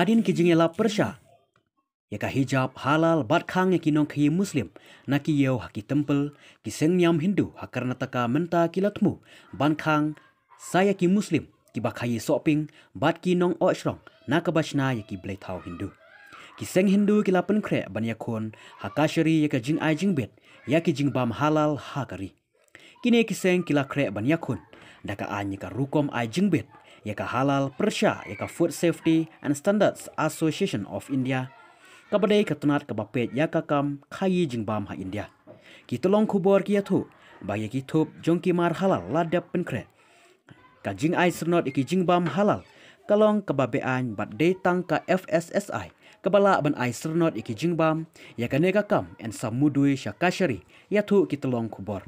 hadin ki jingela persha yaka hijab halal bat khang kinong khi muslim naki yo haki temple ki ha seng nyam hindu hakarna taka menta kilatmu ban khang saya ki muslim ki bakhai shopping bat ki nong ochrong nakabashna yaki blai thau hindu ki seng hindu ki lapen khre ban yakon hakashari yaka jing ai jing bet yaki jing bam halal hakari kine ki seng ki la ban yakon daka a nyika rukom a jingbit, yaka halal persya yaka Food Safety and Standards Association of India. Kabadai ketenat kebapet yaka kam kayi jingbam ha India. Kita long kubur kia ya tu, bagi kita jongki mar halal ladap penkret. Kajing ai sernot iki jingbam halal, kalong kebabean bat datang ke FSSI Kepala ban ai sernot iki jingbam ya kanega kam en samudui syakashari ya tu kitelong kubor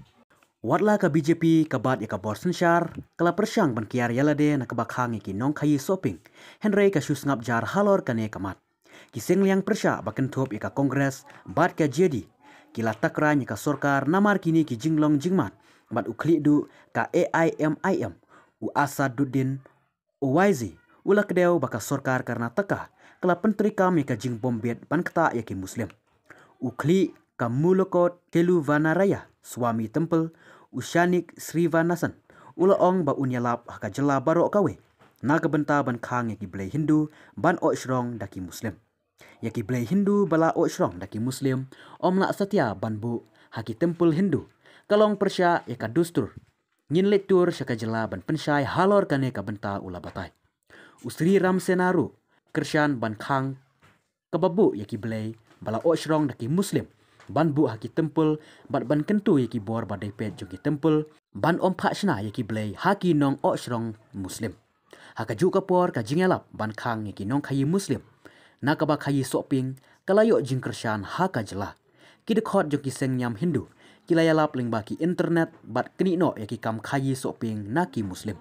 Watla ke BJP ke bat ya ka borsan syar, kala persyang ban kiar yalade na ka bakhangi ki nong kayi soping, henre ka syus ngap jar halor ka ne kamat. Ki seng liang persya bakan thup ya ka kongres bat ke jedi, ki la takra ni ka sorkar namar kini ki jinglong jingmat, bat uklik du ka AIMIM, u Asad Duddin, u YZ, u lakdew baka sorkar karna taka, kala pentri kam ya ka jing ban kata ya ki muslim. Uklik Kamulokot Vanaraya, Swami tempel, Ushanik Srivanasan Ula ong ba unyalap haka jela barok kawe Nagabenta ban khang yaki blay Hindu ban oishrong daki Muslim Yaki blay Hindu bala oishrong daki Muslim Om nak setia ban bu haki Temple Hindu Kalong Persia yaka dustur Nyin lektur syaka jela ban pensyai halor kane ka benta ula batai Usri Ramsenaru Kersyan ban khang Kebabu yaki blay bala oishrong daki Muslim ban bu haki tempel, bat ban kentu yaki bor ba dai pet jogi tempel, ban om pak phachna yaki blay haki nong o shrong muslim haka ju ka por ka jingela ban khang yaki nong khayi muslim nakaba khayi shopping kalayo jingkrshan haka jela kidakhot jogi seng nyam hindu kilayalap lingba ki internet bat kini no yaki kam khayi shopping naki muslim